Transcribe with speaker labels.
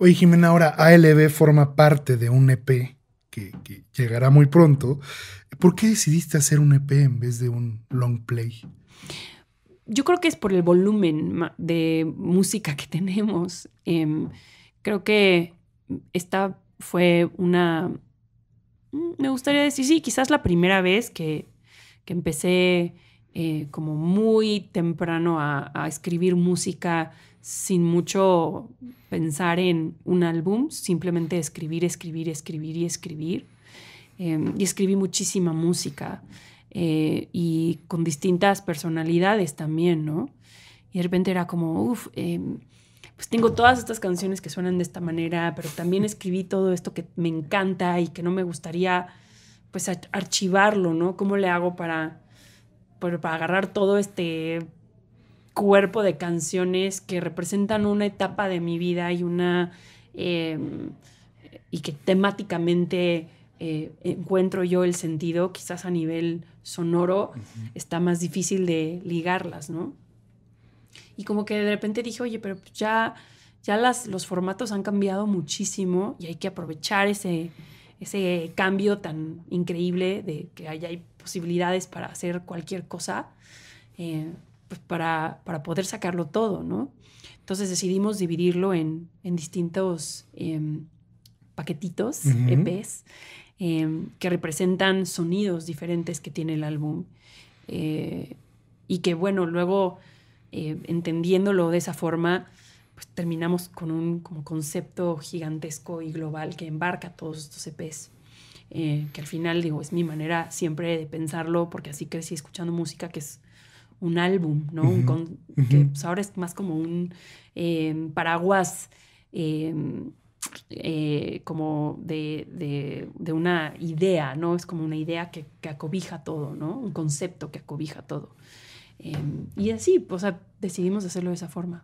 Speaker 1: Oye, Jimena, ahora ALB forma parte de un EP que, llegará muy pronto. ¿Por qué decidiste hacer un EP en vez de un long play? Yo creo que es por el volumen de música que tenemos. Em, creo que esta fue una... Mm, me gustaría decir, sí, quizás la primera vez que, empecé eh, como muy temprano a escribir música sin mucho pensar en un álbum, simplemente escribir, escribir, escribir y escribir. Em, y escribí muchísima música eh, y con distintas personalidades también, ¿no? Y de repente era como, uff, em, pues tengo todas estas canciones que suenan de esta manera, pero también escribí todo esto que me encanta y que no me gustaría, pues, archivarlo, ¿no? ¿Cómo le hago para, para agarrar todo este cuerpo de canciones que representan una etapa de mi vida y una... Eh, y que temáticamente eh, encuentro yo el sentido, quizás a nivel sonoro está más difícil de ligarlas, ¿no? Y como que de repente dije, oye, pero ya, ya las, los formatos han cambiado muchísimo y hay que aprovechar ese, ese cambio tan increíble de que hay, hay posibilidades para hacer cualquier cosa. Eh, pues, para, poder sacarlo todo, ¿no? Entonces decidimos dividirlo en, distintos em, paquetitos, EPs, em, que representan sonidos diferentes que tiene el álbum. Eh, y que, bueno, luego eh, entendiéndolo de esa forma, pues terminamos con un como concepto gigantesco y global que embarca todos estos EPs. Eh, que al final digo, es mi manera siempre de pensarlo, porque así crecí escuchando música que es un álbum, ¿no? un que pues, ahora es más como un em, paraguas em, eh, como de, de, una idea, ¿no? Es como una idea que, que acobija todo, ¿no? Un concepto que acobija todo. Em, y así, o sea, decidimos hacerlo de esa forma.